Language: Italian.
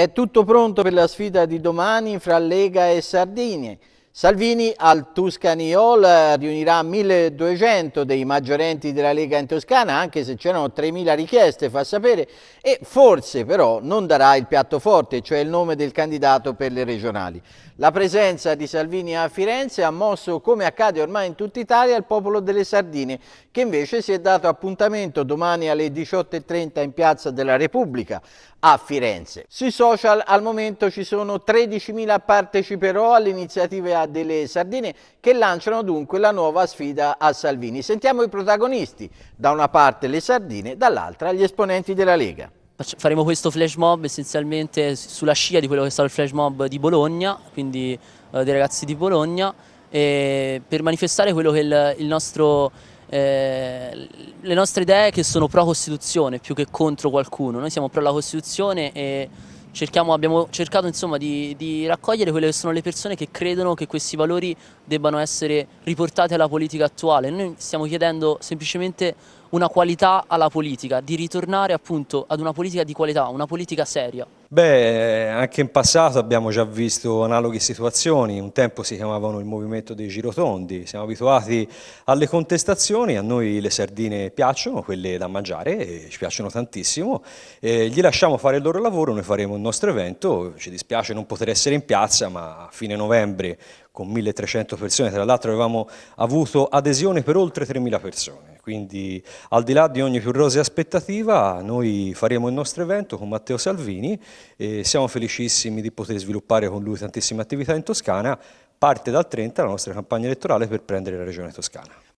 È tutto pronto per la sfida di domani fra Lega e Sardini. Salvini al Tuscany Hall eh, riunirà 1200 dei maggiorenti della Lega in Toscana, anche se c'erano 3000 richieste, fa sapere, e forse però non darà il piatto forte, cioè il nome del candidato per le regionali. La presenza di Salvini a Firenze ha mosso, come accade ormai in tutta Italia, il popolo delle Sardine, che invece si è dato appuntamento domani alle 18.30 in Piazza della Repubblica a Firenze. Sui social al momento ci sono 13.000 parteciperò all'iniziativa delle Sardine che lanciano dunque la nuova sfida a Salvini. Sentiamo i protagonisti, da una parte le Sardine, dall'altra gli esponenti della Lega. Faremo questo flash mob essenzialmente sulla scia di quello che è stato il flash mob di Bologna, quindi eh, dei ragazzi di Bologna, per manifestare quello che il, il nostro eh, le nostre idee che sono pro Costituzione più che contro qualcuno. Noi siamo pro la Costituzione e Cerchiamo, abbiamo cercato insomma, di, di, raccogliere quelle che sono le persone che credono che questi valori debbano essere riportati alla politica attuale. Noi stiamo chiedendo semplicemente una qualità alla politica, di ritornare appunto ad una politica di qualità, una politica seria. Beh, anche in passato abbiamo già visto analoghe situazioni, un tempo si chiamavano il movimento dei girotondi, siamo abituati alle contestazioni, a noi le sardine piacciono, quelle da mangiare, ci piacciono tantissimo, eh, gli lasciamo fare il loro lavoro, noi faremo il nostro evento, ci dispiace non poter essere in piazza, ma a fine novembre con 1300 persone, tra l'altro avevamo avuto adesione per oltre 3000 persone, quindi al di là di ogni più rosea aspettativa noi faremo il nostro evento con Matteo Salvini e siamo felicissimi di poter sviluppare con lui tantissime attività in Toscana, parte dal 30 la nostra campagna elettorale per prendere la regione toscana.